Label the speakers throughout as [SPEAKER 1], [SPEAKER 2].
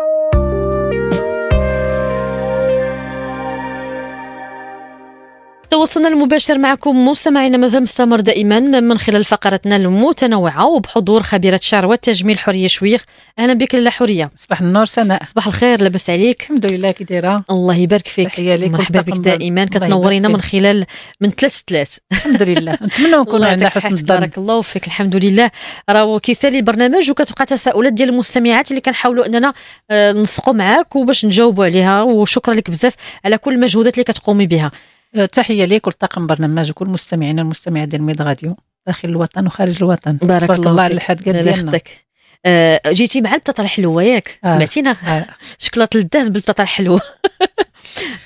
[SPEAKER 1] you تواصلنا المباشر معكم مستمعينا مازال مستمر دائما من خلال فقرتنا المتنوعه وبحضور خبيره الشعر والتجميل حريه شويخ اهلا بك لاله حريه صباح النور سناء صباح الخير لاباس عليك الحمد لله كي دايره الله يبارك فيك تحيه لك مرحبا بك دائما كتنورينا من خلال من ثلاث ثلاث الحمد لله نتمنى نكون عند حسن الظن بارك الله فيك الحمد لله راهو كيسالي البرنامج وكتبقى تساؤلات ديال المستمعات اللي كنحاولوا اننا آه، نسقوا معاك وباش نجاوبوا عليها وشكرا لك بزاف على كل المجهودات اللي كتقومي بها
[SPEAKER 2] أه، تحيه ليك ولطاقم برنامجك مستمعينا المستمعات ديال ميد غاديو داخل الوطن وخارج الوطن بارك, الله, الله على الحد ديالنا آه جيتي مع البطاطا الحلوه ياك آه.
[SPEAKER 1] سمعتينا آه. شكلاط الدهن بالبطاطا الحلوه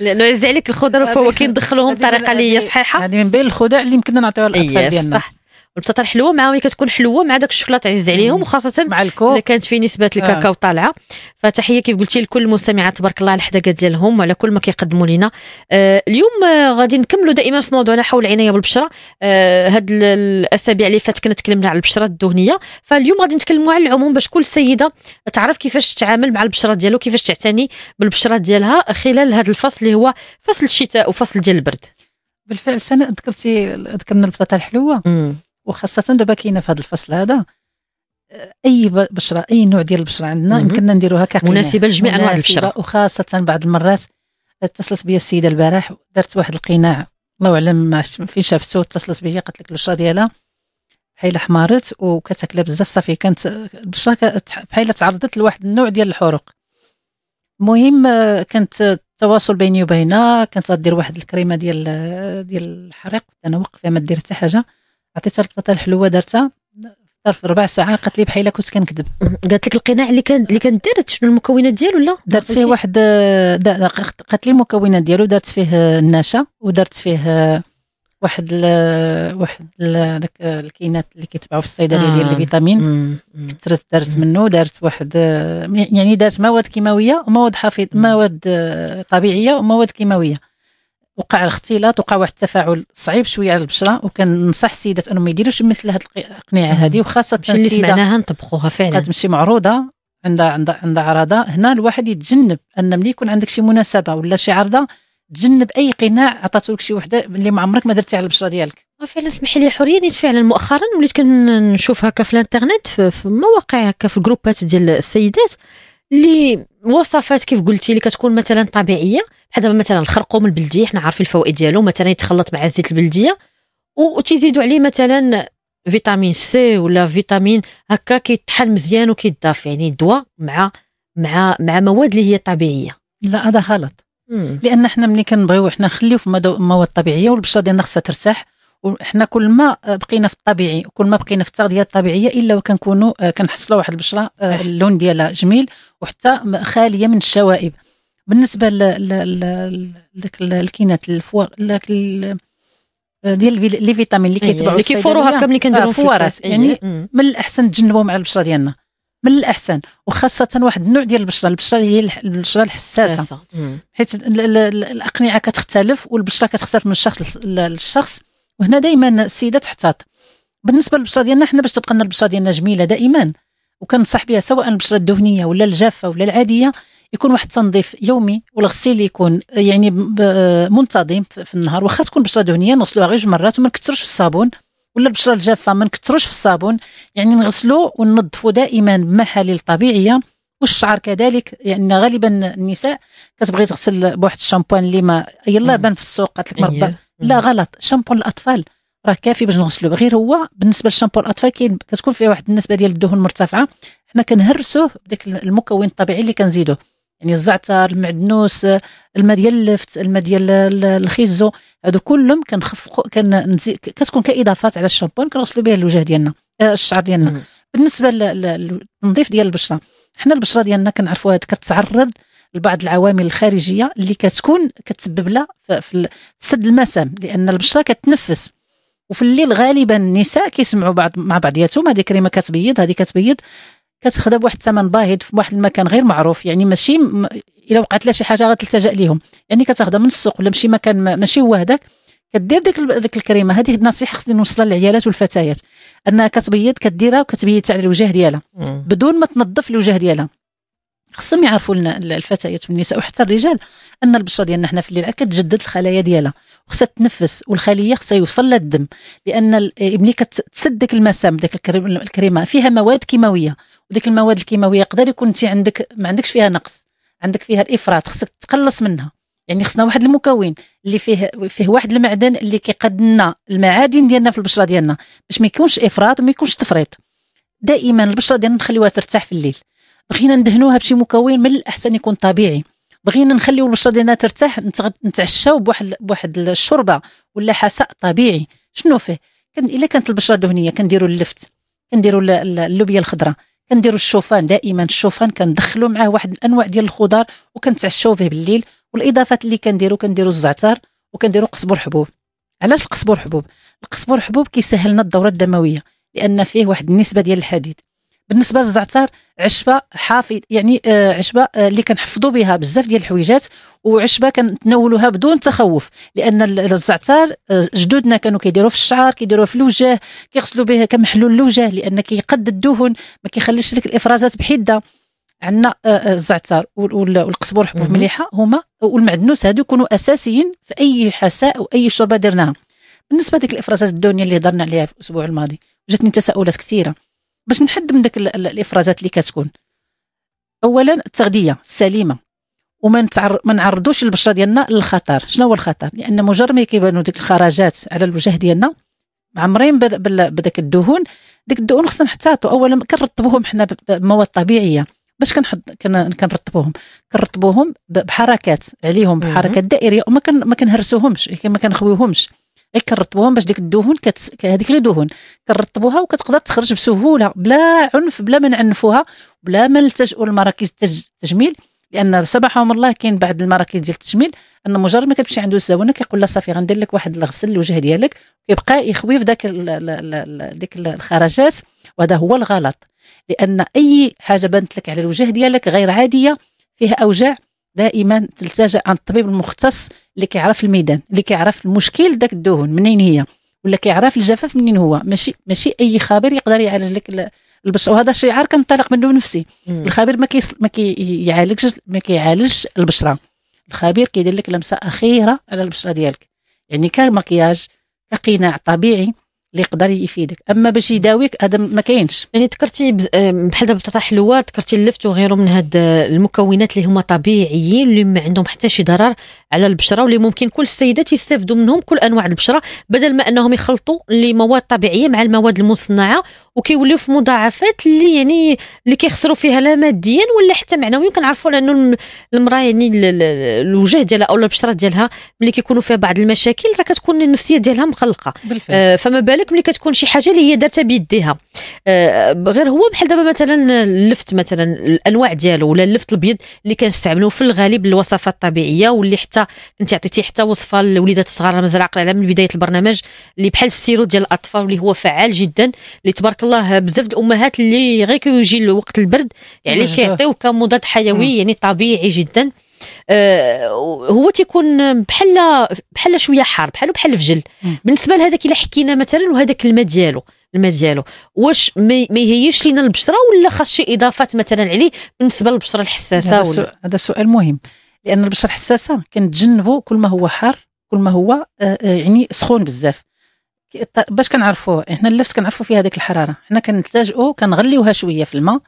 [SPEAKER 1] لانه عز عليك الخضر والفواكه ندخلوهم بطريقه اللي هي صحيحه هذه من بين الخدع اللي يمكننا نعطيوها للاطفال إيه، ديالنا صح البطاطا الحلوه معاهم كتكون حلوه مع داك الشوكولاط عز عليهم وخاصه مع الكوب اذا كانت فيه نسبه الكاكاو آه. طالعه فتحيه كيف قلتي لكل المستمعات تبارك الله على الحداقه ديالهم وعلى كل ما كيقدموا لنا آه اليوم آه غادي نكملوا دائما في موضوعنا حول العنايه بالبشره آه هاد الاسابيع اللي فاتت كنا تكلمنا على البشره الدهنيه فاليوم غادي نتكلموا على العموم باش كل سيده تعرف كيفاش تتعامل مع البشره ديالو كيفاش تعتني بالبشره ديالها خلال هذا الفصل اللي هو فصل الشتاء وفصل ديال البرد
[SPEAKER 2] بالفعل سنة ذكرتي ذكرنا البطاطا الحلوه وخاصه دابا كاينه في هذا الفصل هذا اي بشره اي نوع ديال البشره عندنا يمكننا نديروها كقيمة مناسبه لجميع انواع البشره وخاصه بعض المرات اتصلت بي السيده البارح درت واحد القناع الله اعلم فين شافته اتصلت بيا قالت لك البشره ديالها بحال حمارت وكتاكلا بزاف صافي كانت البشره بحال تعرضت لواحد النوع ديال الحروق المهم كانت التواصل بيني وبينها كانت غدير واحد الكريمه ديال ديال الحريق انا واقفه ما دير حتى حاجه عطيتها البطاطا الحلوه درتها ظرف ربع ساعه قالت لي بحال كنت كنكذب قالت لك القناع اللي كان اللي كان دارت شنو المكونات ديالو ولا درت فيه واحد قالت لي المكونات ديالو درت فيه النشا ودرت فيه واحد الـ واحد داك الكينات اللي كيتباعوا في الصيدليه آه. ديال الفيتامين كثرت درت منه دارت واحد يعني درت مواد كيماويه ومواد حافظ مواد طبيعيه ومواد كيماويه وقع الاختلاط وقع واحد التفاعل صعيب شويه على البشره وكننصح السيدات انهم ما يديروش مثل هذه الاقنعه هذه وخاصه اللي سمعناها نطبقوها فعلا كتمشي معروضه عندها عندها عندها عرضه هنا الواحد يتجنب ان ملي يكون عندك شي مناسبه ولا شي عرضه تجنب اي قناع عطاتو لك شي وحده اللي ما عمرك ما درتي على البشره ديالك
[SPEAKER 1] آه، فعلا سمحي لي حوريه نيت فعلا مؤخرا وليت كنشوف هكا في الانترنت في مواقع هكا في الجروبات ديال السيدات اللي وصفات كيف قلتي اللي كتكون مثلا طبيعيه بحال دابا مثلا الخرقوم البلدي حنا عارفين الفوائد ديالو مثلا يتخلط مع الزيت البلديه وتيزيدوا عليه مثلا فيتامين سي ولا فيتامين هكا كيطحن مزيان وكيضاف يعني دواء مع مع مع
[SPEAKER 2] مواد اللي هي طبيعيه لا هذا غلط لان حنا ملي كنبغيو حنا نخليو في مواد طبيعيه والبشره ديالنا خصها ترتاح وحنا كل ما بقينا في الطبيعي كل ما بقينا في التغذيه الطبيعيه الا وكنكونوا آه، كنحصلوا واحد البشره آه، اللون ديالها جميل وحتى خاليه من الشوائب بالنسبه لذاك الكينات الفوار ديال لي فيتامين اللي كيتبعوا اللي كيفوروا هكا ملي كنديروا آه، فوارات يعني من الاحسن تجنبوا مع البشره ديالنا من الاحسن وخاصه واحد النوع ديال البشره البشره هي البشره الحساسه حيت الاقنعه كتختلف والبشره كتختلف من شخص للشخص وهنا دائما السيده تحتاط بالنسبه للبشره ديالنا حنا باش تبقى لنا البشره ديالنا جميله دائما وكنصح بها سواء البشره الدهنيه ولا الجافه ولا العاديه يكون واحد التنظيف يومي والغسيل يكون يعني منتظم في النهار واخا تكون بشره دهنيه نغسلوها غير جوج مرات وما نكثروش في الصابون ولا البشره الجافه ما نكثروش في الصابون يعني نغسلو وننظفو دائما بمحاليل طبيعيه والشعر كذلك يعني غالبا النساء كتبغي تغسل بواحد الشامبوان اللي ما يلا بان في السوق قالت لك مربى أيوه. لا غلط شامبو الاطفال راه كافي باش نغسلو غير هو بالنسبه للشامبو الاطفال كاين كتكون فيه واحد النسبه ديال الدهون مرتفعه حنا كنهرسوه بداك المكون الطبيعي اللي كنزيدوه يعني الزعتر المعدنوس الماء ديال اللفت الماء ديال الخيزو هادو كلهم كنخفقوا كتكون كاضافات على الشامبو كنغسلوا بها الوجه ديالنا آه، الشعر ديالنا بالنسبه للتنظيف ديال البشره حنا البشره ديالنا كنعرفوا كتعرض لبعض العوامل الخارجيه اللي كتكون كتسبب لها في سد المسام لان البشره كتنفس وفي الليل غالبا النساء كيسمعوا بعض مع بعضياتهم هذه كريمه كتبيض هذه كتبيض كتخدم بواحد الثمن باهظ في واحد المكان غير معروف يعني ماشي م... الا وقعت لها شي حاجه غتلتجا ليهم يعني كتخدم من السوق ولا ماشي مكان ماشي هو هذاك كدير ديك ديك الكريمه هذه النصيحه خصني نوصلها للعيالات والفتيات انها كتبيض كديرها وكتبيض على الوجه ديالها بدون ما تنظف الوجه ديالها خصهم يعرفوا لنا الفتيات والنساء وحتى الرجال ان البشره ديالنا حنا في الليل كتجدد الخلايا ديالها وخصها تنفس والخليه خصها يوصل لها الدم لان إيه، ملي كتسد ديك المسام ديك الكريمه فيها مواد كيماويه وديك المواد الكيماويه يقدر يكون انت عندك ما عندكش فيها نقص عندك فيها الافراط خصك تقلص منها يعني خصنا واحد المكون اللي فيه فيه واحد المعدن اللي كيقاد لنا المعادن ديالنا في البشره ديالنا باش ما يكونش افراط وما يكونش تفريط دائما البشره ديالنا نخليوها ترتاح في الليل بغينا ندهنوها بشي مكون من الاحسن يكون طبيعي بغينا نخليو البشره ديالنا ترتاح نتعشاو بواحد بواحد الشوربه ولا حساء طبيعي شنو فيه كان الا كانت البشره دهنيه كنديروا اللفت كنديروا اللوبيا الخضراء كنديروا الشوفان دائما الشوفان كندخلوا معاه واحد الانواع ديال الخضار وكنتعشاو به بالليل والاضافات اللي كنديروا كنديروا الزعتر وكنديروا قزبر حبوب علاش القزبر حبوب القزبر حبوب كيسهل لنا الدوره الدمويه لان فيه واحد النسبه ديال الحديد بالنسبه للزعتر عشبه حافظ يعني آه، عشبه آه، اللي كنحفظوا بها بزاف ديال الحويجات وعشبه كنتناولوها بدون تخوف لان الزعتر آه، جدودنا كانوا كيديروه في الشعر كيديروه في الوجه كيغسلوا به كمحلول الوجه لان كيقد الدهن ما كيخليش لك الافرازات بحده عندنا الزعتر والقزبر حبوب مليحه هما والمعدنوس هادو يكونوا اساسيين في اي حساء او اي شوربه درناها بالنسبه لديك الافرازات الدهنيه اللي هضرنا عليها في الاسبوع الماضي جاتني تساؤلات كثيره باش نحد من داك الافرازات اللي كتكون اولا التغذيه السليمه وما نتعر... ما نعرضوش البشره ديالنا للخطر شنو هو الخطر لان مجرد ما كيبانوا ديك الخراجات على الوجه ديالنا معمرين بداك الدهون ديك الدهون خصنا نحتاطوا اولا كنرطبوهم حنا بمواد طبيعيه باش كن... كنرطبوهم كنرطبوهم بحركات عليهم بحركات دائريه وما كن ما كنهرسوهمش ما كنخويوهمش غير إيه، كنرطبوها باش ديك الدهون هذيك غير دهون كنرطبوها وكتقدر تخرج بسهوله بلا عنف بلا ما نعنفوها بلا ما نلتجئوا لمراكز التجميل لان سبحهم الله كاين بعض المراكز ديال التجميل ان مجرد ما كتمشي عنده الزبونه كيقول لها صافي غندير لك واحد الغسل للوجه ديالك كيبقى يخوي في ذاك ديك الخرجات وهذا هو الغلط لان اي حاجه بانت لك على الوجه ديالك غير عاديه فيها اوجاع دائما تلتجا عند الطبيب المختص اللي كيعرف الميدان اللي كيعرف المشكل داك الدهون منين هي ولا كيعرف الجفاف منين هو ماشي ماشي اي خبير يقدر يعالج لك البشره وهذا شعار كنطلق منه نفسي مم. الخبير ما كيصل ما كيعالجش ما كيعالجش البشره الخبير كيدير لك لمسه اخيره على البشره ديالك يعني كمكياج كقناع طبيعي اللي يقدر يفيدك اما باش يداويك هذا ما كاينش يعني ذكرتي آه، بحال دابا بطاطا حلوه ذكرتي اللفت وغيره من هاد آه،
[SPEAKER 1] المكونات اللي هما طبيعيين اللي ما عندهم حتى شي ضرر على البشره واللي ممكن كل السيدات يستافدوا منهم كل انواع البشره بدل ما انهم يخلطوا اللي مواد طبيعيه مع المواد المصنعه وكيوليو في مضاعفات اللي يعني اللي كيخسروا فيها لا ماديا ولا حتى معنويا كنعرفوا لانه المراه يعني الوجه ديالها او البشره ديالها ملي كيكونوا فيها بعض المشاكل راه كتكون النفسيه ديالها مقلقه آه فما بالك بالك ملي كتكون شي حاجه اللي هي دارتها بيديها آه غير هو بحال دابا مثلا اللفت مثلا الانواع ديالو ولا اللفت الابيض اللي كنستعملوه في الغالب الوصفات الطبيعيه واللي حتى انت عطيتي حتى وصفه لوليدات الصغار مازال عاقله من بدايه البرنامج اللي بحال السيرو ديال الاطفال اللي هو فعال جدا اللي تبارك الله بزاف د الامهات اللي غير كيجي الوقت البرد يعني كيعطيو كمضاد حيوي يعني طبيعي جدا آه، هو تيكون بحال بحال شويه حار بحالو بحال الفجل بالنسبه لهذاك الا حكينا مثلا وهذاك الماء ديالو الماء ديالو واش ما يهيش لينا البشره ولا خاص شي اضافات مثلا عليه بالنسبه للبشره الحساسه هذا, ولا؟
[SPEAKER 2] هذا سؤال مهم لان البشره الحساسه كنتجنبوا كل ما هو حار كل ما هو آه، آه، يعني سخون بزاف باش كنعرفوه احنا اللفت كنعرفوا فيه هذيك الحراره حنا كنلتجئوا كنغليوها شويه في الماء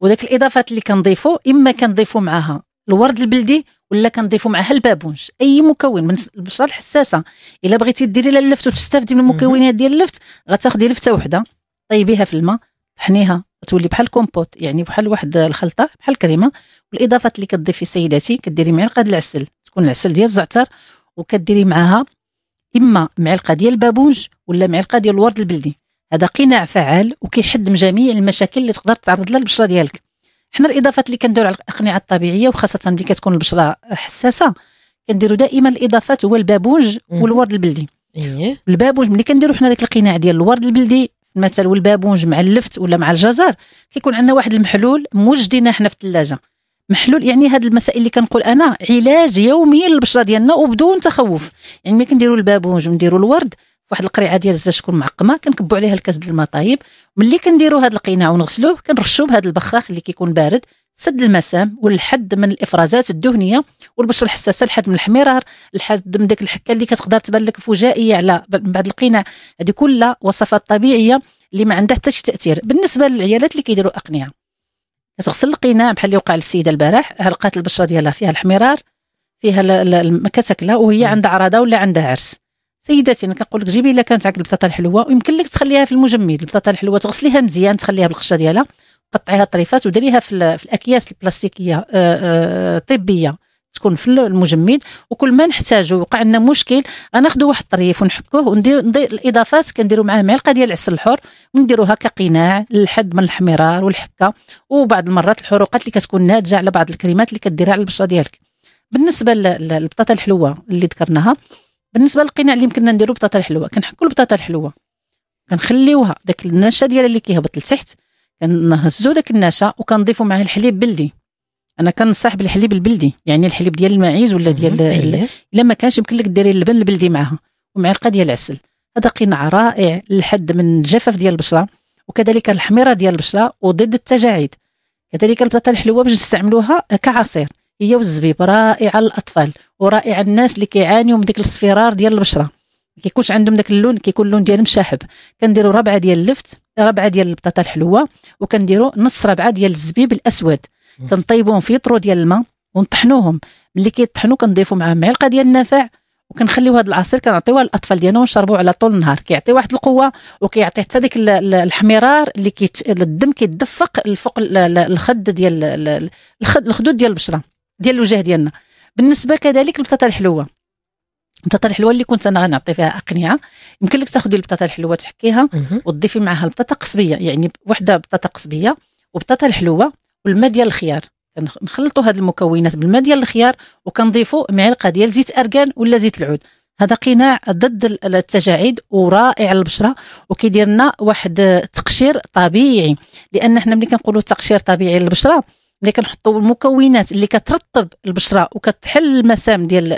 [SPEAKER 2] وداك الاضافات اللي كنضيفو اما كنضيفو معاها الورد البلدي ولا كنضيفوا معها البابونج اي مكون من البشره الحساسه الا بغيتي ديري لها اللفت وتستافدي من المكونات ديال اللفت غتاخدي لفته وحده طيبيها في الماء طحنيها تولي بحال كومبوت يعني بحال واحد الخلطه بحال كريمه والاضافات اللي كتضيفي سيداتي كديري معلقه ديال العسل تكون العسل ديال الزعتر وكديري معاها اما معلقه ديال البابونج ولا معلقه ديال الورد البلدي هذا قناع فعال وكيحد من جميع المشاكل اللي تقدر تعرض لها البشره ديالك حنا الاضافات اللي كنديرو على الاقنعه الطبيعيه وخاصه ملي كتكون البشره حساسه كنديرو دائما الاضافات هو البابونج والورد البلدي إيه؟ البابونج ملي كنديرو حنا داك القناع ديال الورد البلدي مثلا والبابونج مع اللفت ولا مع الجزر كيكون عندنا واحد المحلول موجدينه حنا في الثلاجه محلول يعني هاد المسائل اللي كنقول انا علاج يومي للبشره ديالنا وبدون تخوف يعني ملي كنديروا البابونج ونديروا الورد واحد القريعه ديال الزاج تكون معقمه كنكبوا عليها الكاس ديال الماء طايب ملي كنديروا هذا القناع ونغسلوه كنرشوه بهذا البخاخ اللي كيكون بارد سد المسام والحد من الافرازات الدهنيه والبشره الحساسه الحد من الحمرار الحد من ديك الحكه اللي كتقدر تبان لك فجائيه على بعد القناع هذه كلها وصفات طبيعيه اللي ما عندها حتى شي تاثير بالنسبه للعيالات اللي كيديروا اقنعه كتغسل القناع بحال اللي وقع للسيده البارح هرقات البشره ديالها فيها الحمرار فيها كتاكله وهي عندها عراضه ولا عندها عرس سيداتي انا كنقول لك جيبي الا كانت عندك البطاطا الحلوه ويمكن لك تخليها في المجمد البطاطا الحلوه تغسليها مزيان تخليها بالقشه ديالها قطعيها طريفات وديريها في, في الاكياس البلاستيكيه الطبيه آه، آه، تكون في المجمد وكل ما نحتاجو وقع لنا مشكل ناخذ واحد الطريف ونحكوه وندير الاضافات كنديرو معاه معلقه ديال العسل الحر ونديروها كقناع للحد من الاحمرار والحكه وبعض المرات الحروقات اللي كتكون ناتجه على بعض الكريمات اللي كديرها على البشره ديالك بالنسبه للبطاطا الحلوه اللي ذكرناها بالنسبه للقناع اللي يمكننا نديرو بطاطا الحلوه كنحكو البطاطا الحلوه كنخليوها داك النشا ديالها اللي كيهبط لتحت كنهزو داك النشا وكنضيفو معاه الحليب بلدي انا كنصح بالحليب البلدي يعني الحليب ديال الماعز ولا ديال أيوة. الا ما كانش يمكن لك ديري اللبن البلدي معاها ومعلقه ديال العسل هذا قناع رائع للحد من الجفاف ديال البشره وكذلك الحميره ديال البشره وضد التجاعيد كذلك البطاطا الحلوه باش نستعملوها كعصير هي والزبيب رائعه للاطفال ورائعه الناس اللي كيعانيوا من ديك الصفرار ديال البشره ما كيكونش عندهم داك اللون كيكون اللون ديالهم شاحب كنديروا ربعه ديال اللفت ربعه ديال البطاطا الحلوه وكنديروا نص ربعه ديال الزبيب الاسود كنطيبوهم في طرو ديال الماء ونطحنوهم ملي كيطحنوا كنضيفوا معاهم معلقه ديال النفع وكنخليو هذا العصير كنعطيوها للاطفال ديالنا ونشربوه على طول النهار كيعطي واحد القوه وكيعطي حتى ديك الاحمرار اللي كيت... الدم كيتدفق الفوق الخد ديال الخد الخدود ديال البشره ديال الوجه ديالنا بالنسبه كذلك البطاطا الحلوه البطاطا الحلوه اللي كنت انا غنعطي فيها اقنعه يمكن لك تاخذي البطاطا الحلوه تحكيها وتضيفي معها البطاطا قصبيه يعني وحده بطاطا قصبيه وبطاطا الحلوه والماء ديال الخيار كنخلطوا هاد المكونات بالماء ديال الخيار وكنضيفوا معلقه ديال زيت ارغان ولا زيت العود هذا قناع ضد التجاعيد ورائع للبشره وكيدير لنا واحد التقشير طبيعي لان حنا ملي كنقولوا تقشير طبيعي للبشره ملي كنحطوا المكونات اللي كترطب البشره وكتحل المسام ديال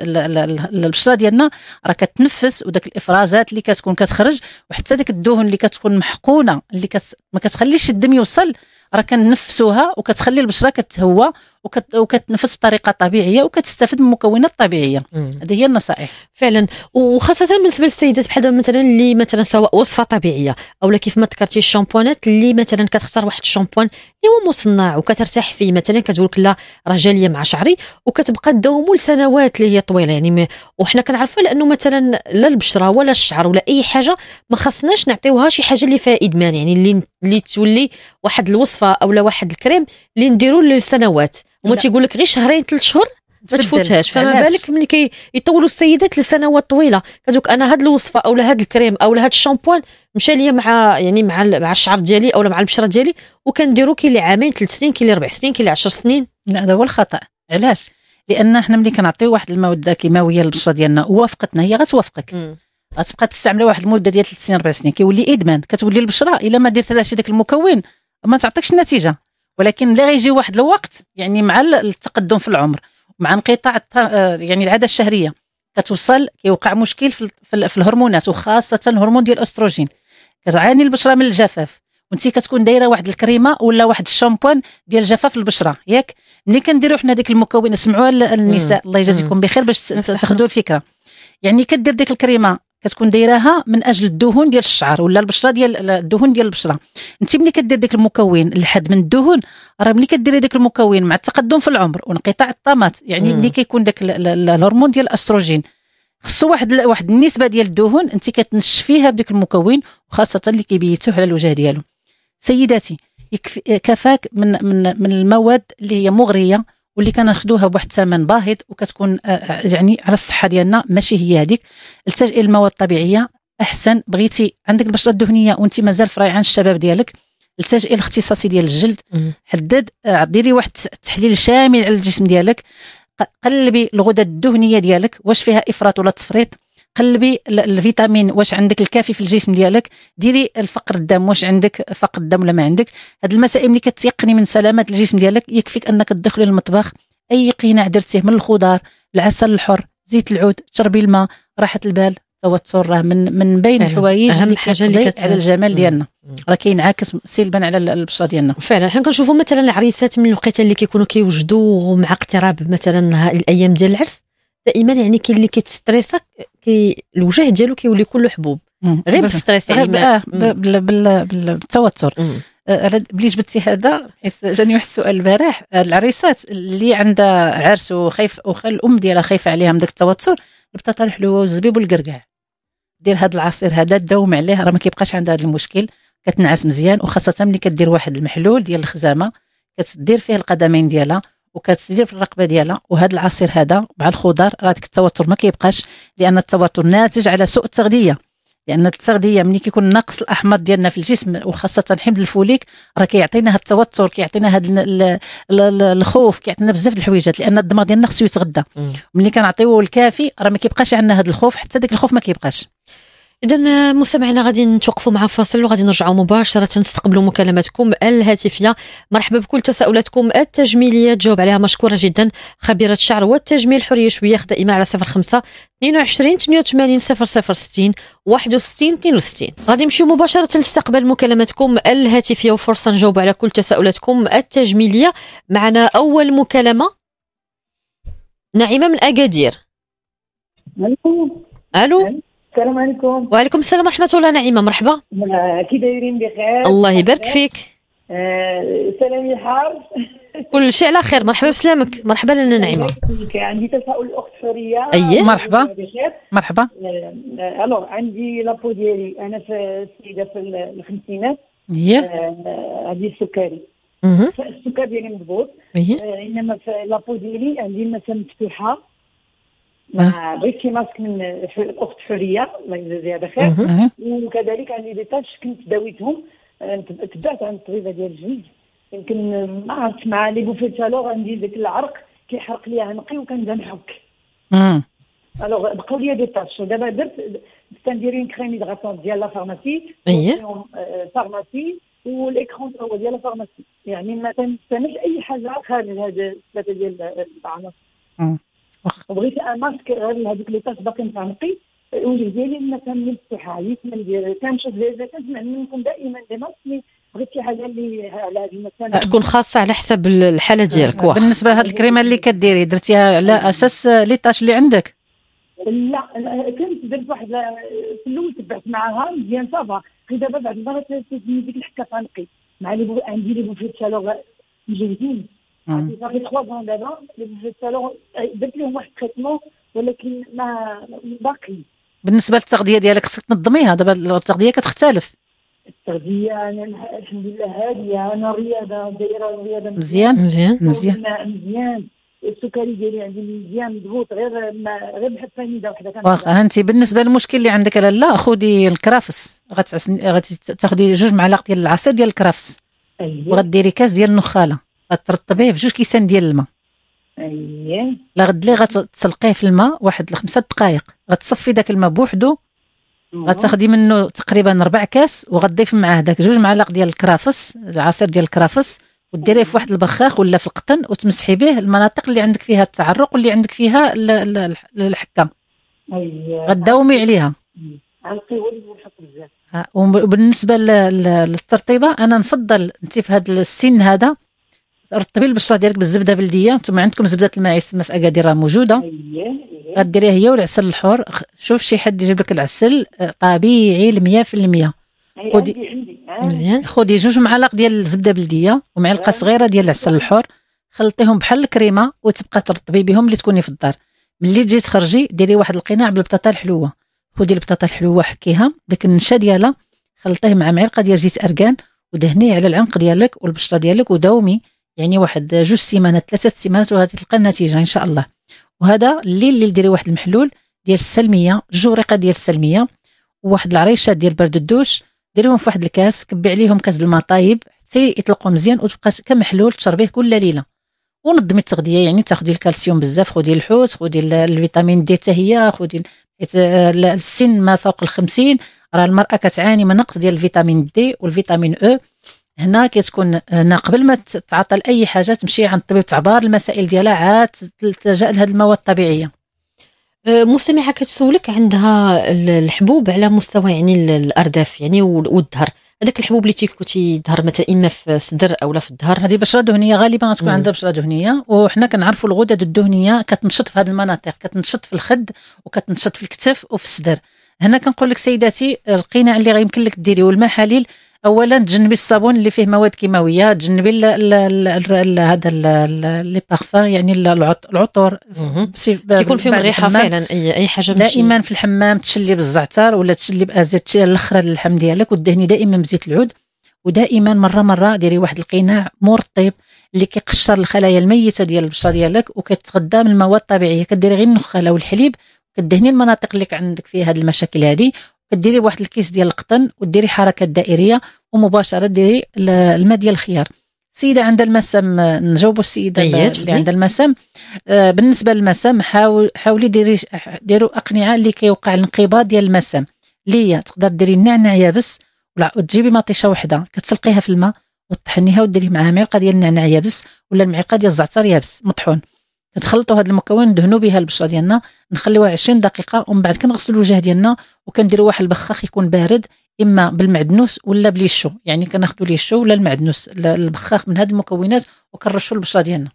[SPEAKER 2] البشره ديالنا راه كتنفس وداك الافرازات اللي كتكون كتخرج وحتى داك الدهن اللي كتكون محقونه اللي كت ما كتخليش الدم يوصل راه كننفسوها وكتخلي البشره كتهوى وكت وكتنفس بطريقه طبيعيه وكتستافد من المكونات الطبيعيه هذه هي النصائح فعلا
[SPEAKER 1] وخاصه بالنسبه للسيدات بحال مثلا اللي مثلا سواء وصفه طبيعيه او كيف ما ذكرتي الشامبوانات اللي مثلا كتختار واحد الشامبوان اللي هو مصنع وكترتاح فيه مثلا كتقول لك لا راه جاليه مع شعري وكتبقى داومو لسنوات اللي هي طويله يعني وحنا كنعرفوا لانه مثلا لا البشره ولا الشعر ولا اي حاجه ما خصناش نعطيوها شي حاجه اللي فيها ادمان يعني اللي اللي تولي واحد الوصفه اولا واحد الكريم اللي نديرو لسنوات هما تيقول لك غير شهرين ثلاث شهور ما تفوتهاش فما بالك ملي كيطولوا السيدات لسنوات طويله كتقول انا هاد الوصفه اولا هاد الكريم اولا هاد الشامبوان مشى ليا مع يعني مع مع الشعر ديالي
[SPEAKER 2] او مع البشره ديالي وكنديرو كي اللي عامين ثلاث سنين كي اللي ربع سنين كي اللي 10 سنين لا هذا هو الخطا علاش لان حنا ملي كنعطيو واحد الماده كيماويه للبشره ديالنا ووافقتنا هي غتوافقك غتبقى تستعملها واحد المده ديال ثلاث سنين ربع سنين كيولي ادمان كتولي البشره الا ما درت لها شي داك المكون ما تعطيكش النتيجه ولكن لا غيجي واحد الوقت يعني مع التقدم في العمر مع انقطاع آه، يعني العاده الشهريه كتوصل كيوقع مشكل في الهرمونات وخاصه الهرمون ديال الاستروجين كتعاني البشره من الجفاف وانت كتكون دايره واحد الكريمه ولا واحد الشامبوان ديال جفاف البشره ياك ملي كنديرو حنا ديك المكون سمعوها النساء الله يجازيكم بخير باش تاخذوا الفكره يعني كدير ديك الكريمه كتكون دايراها من اجل الدهون ديال الشعر ولا البشره ديال الدهون ديال البشره انت ملي كدير ديك المكون الحد من الدهون راه ملي كديري ديك المكون مع التقدم في العمر وانقطاع الطامات يعني ملي كيكون داك الهرمون ديال الاستروجين خصو واحد واحد النسبه ديال الدهون انت كتنشفيها فيها بديك المكون وخاصه اللي كيبيتو على الوجه ديالو سيداتي كفاك من من من المواد اللي هي مغريه واللي كناخذوها بواحد الثمن باهظ وكتكون آه، آه، يعني على الصحه ديالنا ماشي هي هذيك التجئ المواد الطبيعيه احسن بغيتي عندك البشره الدهنيه وانت مازال في ريعان الشباب ديالك التجئ الاختصاصي ديال الجلد حدد ديري آه، واحد التحليل شامل على الجسم ديالك قلبي الغدد الدهنيه ديالك واش فيها افراط ولا تفريط قلبي الفيتامين واش عندك الكافي في الجسم ديالك ديري الفقر الدم واش عندك فقر الدم ولا ما عندك هاد المسائل اللي كتيقني من سلامه الجسم ديالك يكفيك انك تدخلي للمطبخ اي قناع درتيه من الخضار العسل الحر زيت العود تشربي الماء راحه البال التوتر راه من من بين الحوايج اهم اللي حاجه اللي على الجمال ديالنا راه كينعكس سلبا على البشره ديالنا فعلا حنا كنشوفوا مثلا العريسات من الوقيته اللي كيكونوا كيوجدوا مع
[SPEAKER 1] اقتراب مثلا الايام ديال العرس دائما يعني كاين اللي كيتستريسك كي
[SPEAKER 2] الوجه ديالو كيولي كله حبوب غير بالستريس يعني آه بالتوتر آه، بلي جبتي هذا حيت جاني واحد السؤال البارح آه، العريسات اللي عندها عرس وخايف وخا الام ديالها خايفه عليها من داك التوتر البطاطا الحلوه والزبيب والكركاع دير هذا العصير هذا داوم عليه راه ما كيبقاش عندها هذا المشكل كتنعس مزيان وخاصه ملي كدير واحد المحلول ديال الخزامه كتدير فيه القدمين ديالها وكتزيد في الرقبه ديالها وهذا العصير هذا مع الخضر راه ديك التوتر ما كيبقاش لان التوتر ناتج على سوء التغذيه لان التغذيه ملي كيكون ناقص الاحماض ديالنا في الجسم وخاصه حمض الفوليك راه كيعطينا هذا التوتر كيعطينا هذا الخوف كيعطينا بزاف د الحويجات لان الدماغ ديالنا خصو يتغذى ملي كنعطيوه الكافي راه ما كيبقاش عندنا هذا الخوف حتى داك الخوف ما كيبقاش اذا مستمعينا غادي نتوقفوا مع فاصل وغادي نرجعوا مباشره نستقبلوا
[SPEAKER 1] مكالماتكم الهاتفيه مرحبا بكل تساؤلاتكم التجميليه تجاوب عليها مشكوره جدا خبيره الشعر والتجميل حريه شويه دائما على صفر خمسة 22 88 00 60 61 62 غادي نمشيو مباشره نستقبل مكالماتكم الهاتفيه وفرصه نجاوب على كل تساؤلاتكم التجميليه معنا اول مكالمه نعيمه من اكادير الو الو
[SPEAKER 3] السلام عليكم
[SPEAKER 1] وعليكم السلام ورحمه الله نعيمه مرحبا
[SPEAKER 3] كي دايرين بخير الله يبارك أه، فيك سلامي الحار
[SPEAKER 1] كل شيء على خير مرحبا بسلامك مرحبا لنا نعيمه
[SPEAKER 3] عندي تساؤل اخت حوريه ايه مرحبا مرحبا أه، أه، الو عندي لابو ديالي انا في سيده في الخمسينات عندي السكري السكر ديالي مضبوط انما في لابو ديالي عندي مثلا مفتوحه مع ريكي ماسك من الاخت حوريه الله يجازيها بخير وكذلك عندي دي تاتش كنت داويتهم تبعت عند الطبيبه ديال الجلد يمكن ما عرفتش مع لي بوفيتالور عندي ذاك العرق كيحرق لي عنقي وكنبدا نحك الوغ بقاو لي دي تاتش دابا درت كندير اون كريم هيدغاسيون ديال لا إيه. فارماسي فارماسي آه، والاكرون هو ديال لا فارماسي يعني ما تنستعملش اي حاجه خارج هذا الثلاثه ديال آه، العناصر بغيت ماسك غير هذيك لي طاش باقي متعنقي ولي ديالي ما كنملش شي حاجه كندير كنشوف ديجا كنسمع منكم دائما دي مارس اللي بغيت شي حاجه اللي على هذه المساله تكون خاصه على
[SPEAKER 2] حسب الحاله ديالك واخ بالنسبه لهاد الكريمه اللي كديري درتيها على اساس لي طاش اللي عندك
[SPEAKER 3] لا كنت درت واحد في الاول تبعت معاها مزيان صافا غير دابا بعد المرات تجيني ديك الحكه تنقي مع لي عندي لي بوفيت شالوغ مجهدين صافي 3 دابا درت لهم واحد التريتمون ولكن ما باقي
[SPEAKER 2] بالنسبه للتغذيه ديالك خصك تنظميها دابا التغذيه كتختلف
[SPEAKER 3] التغذيه انا الحمد لله هاديه انا رياضه دايره الرياضه مزيان مزيان مزيان مزيان السكري ديالي عندي مزيان مضبوط غير ما غير بحال فانيده وحده واخا
[SPEAKER 2] انت بالنسبه للمشكل اللي عندك لا خذي الكرافس غتعسني غتاخذي جوج معالق ديال العصير ديال الكرافس أيه. وغديري كاس ديال النخاله غترطبيه في جوج كيسان ديال الماء
[SPEAKER 3] اييه
[SPEAKER 2] لا لي غتسلقيه في الماء واحد خمسة دقائق غتصفي داك الماء بوحدو غتاخدي منه تقريبا ربع كاس وغضيف معاه داك جوج معالق ديال الكرافس العصير ديال الكرافس وديريه في واحد البخاخ ولا في القطن وتمسحي به المناطق اللي عندك فيها التعرق واللي عندك فيها الحكه
[SPEAKER 3] اييه غداومي عليها أمم.
[SPEAKER 2] وبالنسبه للترطيبه انا نفضل انت في هذا السن هذا رطبي البشره ديالك بالزبده بلديه نتوما عندكم زبده الماعز تما في اكادير راه موجوده
[SPEAKER 3] أيوة، أيوة.
[SPEAKER 2] غديريها هي والعسل الحر شوف شي حد يجيب لك العسل آه، طبيعي 100% أيوة، خدي آه. مزيان خدي جوج معالق ديال الزبده بلديه ومعلقه آه. صغيره ديال العسل الحر خلطيهم بحال الكريمه وتبقى ترطبي بهم اللي تكوني في الدار ملي تجي تخرجي ديري واحد القناع بالبطاطا الحلوه خدي البطاطا الحلوه حكيها داك النشا ديالها خلطيه مع معلقه ديال زيت اركان ودهنيه على العنق ديالك والبشره ديالك وداومي يعني واحد جوج سيمانات ثلاثه سيمانات وغتلقى النتيجه ان شاء الله وهذا الليل اللي ديري واحد المحلول ديال السلميه جورقه ديال السلميه وواحد العريشه ديال برد الدوش ديريهم في واحد الكاس كبي عليهم كاس الماء طايب حتى يطلقوا مزيان وتبقى كمحلول تشربيه كل ليله ونظمي التغذيه يعني تاخدي الكالسيوم بزاف خدي الحوت خدي الفيتامين دي حتى هي خدي حيت آه، السن ما فوق الخمسين راه المراه كتعاني من نقص ديال الفيتامين دي والفيتامين او هنا كتكون هنا قبل ما تعطل اي حاجه تمشي عند الطبيب تعبار المسائل ديالها عاد تلجا لهاد المواد الطبيعيه مستمعه أه، كتسولك عندها
[SPEAKER 1] الحبوب على مستوى يعني الارداف يعني والظهر هذاك الحبوب اللي تيكون تيظهر
[SPEAKER 2] مثلا اما في الصدر او لا في الظهر هذه بشره دهنيه غالبا غتكون عندها بشره دهنيه وحنا كنعرفوا الغدد الدهنيه كتنشط في هذه المناطق كتنشط في الخد وكتنشط في الكتف وفي الصدر هنا كنقول لك سيداتي القناع اللي غيمكن لك ديري والمحاليل اولا تجنبي الصابون اللي فيه مواد كيماويه تجنبي هذا لي بارفان يعني العطور تيكون فيهم ريحه فعلا اي اي حاجه دائما في الحمام تشلي بالزعتر ولا تشلي بازيت الاخرى للحم ديالك ودهني دائما بزيت العود ودائما مره مره ديري واحد القناع مرطب اللي كيقشر الخلايا الميته ديال البشره ديالك وكتغدى من المواد الطبيعيه كديري غير النخاله والحليب كدهني المناطق اللي عندك فيها هاد المشاكل هذه كديري واحد الكيس ديال القطن وديري حركه دائريه ومباشره ديري الماء ديال الخيار السيده عندها المسام نجاوبوا السيده طيب، اللي عندها المسام آه بالنسبه للمسام حاول حاولي ديري ديروا اقنعه اللي كيوقع الانقباض ديال المسام اللي هي تقدر ديري النعناع يابس ولا وتجيبي مطيشه وحده كتسلقيها في الماء وتطحنيها وديري معها معلقه ديال النعناع يابس ولا المعلقه ديال الزعتر يابس مطحون كتخلطوا هاد المكون ندهنوا بها البشره ديالنا نخليوها 20 دقيقه ومن بعد كنغسلوا الوجه ديالنا وكنديروا واحد البخاخ يكون بارد اما بالمعدنوس ولا بليشو يعني كناخذوا ليشو ولا المعدنوس البخاخ من هاد المكونات وكنرشوا البشره ديالنا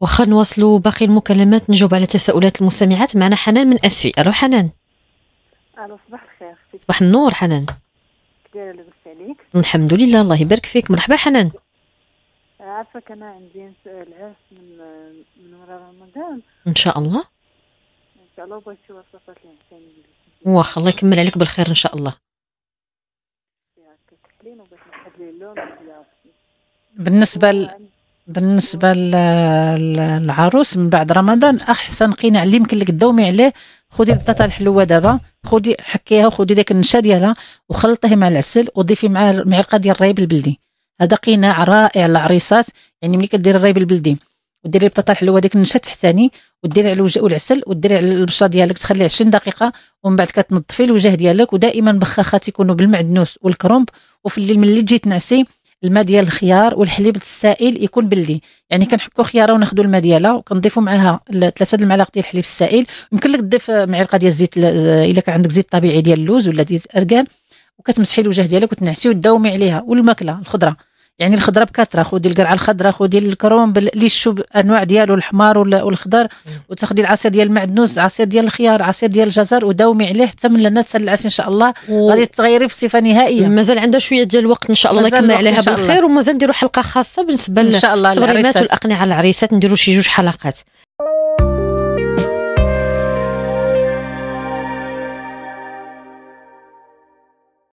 [SPEAKER 2] واخا
[SPEAKER 1] نواصلوا باقي المكالمات نجاوب على تساؤلات المستمعات معنا حنان من اسفي الو حنان
[SPEAKER 3] الو صباح الخير صباح
[SPEAKER 1] النور حنان
[SPEAKER 3] كيداير لاباس عليك
[SPEAKER 1] الحمد لله الله يبارك فيك مرحبا حنان
[SPEAKER 3] عارفك أنا عندي العرس من من ورا رمضان ان شاء الله ان شاء الله بغيتي وصفات الإنسان
[SPEAKER 2] واخا الله يكمل عليك بالخير ان شاء الله بالنسبة ل... بالنسبة للعروس من بعد رمضان احسن قناع اللي يمكن لك تداومي عليه خدي البطاطا الحلوه دابا خدي حكيها وخدي داك النشا ديالها وخلطيه مع العسل وضيفي معاه معلقه ديال الريب البلدي هذا قناع رائع للعريسات يعني ملي كدير الري بالبلدي وديري البطاطا الحلوه ديك النشا تحتاني وديري على الوجه والعسل وديري على البشره ديالك تخليه 20 دقيقه ومن بعد كتنظفي الوجه ديالك ودائما بخاخات يكونوا بالمعدنوس والكرنب وفي الليل ملي تجي تنعسي الماء ديال الخيار والحليب السائل يكون بلدي يعني كنحكو خياره وناخذوا الماء ديالها وكنضيفوا معاها ثلاثه المعالق ديال الحليب السائل يمكن لك تضيف معلقه ديال الزيت الا كان عندك زيت طبيعي ديال اللوز ولا ديال الاركان وكتمسحي الوجه ديالك وتنعسي وتداومي عليها والماكله الخضره يعني الخضره بكثره خذي القرعه الخضراء خذي الكروم لي الشوب انواع ديالو الحمار والخضر وتاخذي العصير ديال المعدنوس عصير ديال الخيار عصير ديال الجزر وداومي عليه حتى من لنات تسلعت ان شاء الله و... غادي تغيري بصفه نهائيه مازال عندها شويه ديال الوقت ان شاء الله نكمل
[SPEAKER 1] عليها بالخير ومازال نديرو حلقه خاصه بالنسبه ان شاء الله للعريسات والاقنعه العريسات نديرو شي جوج حلقات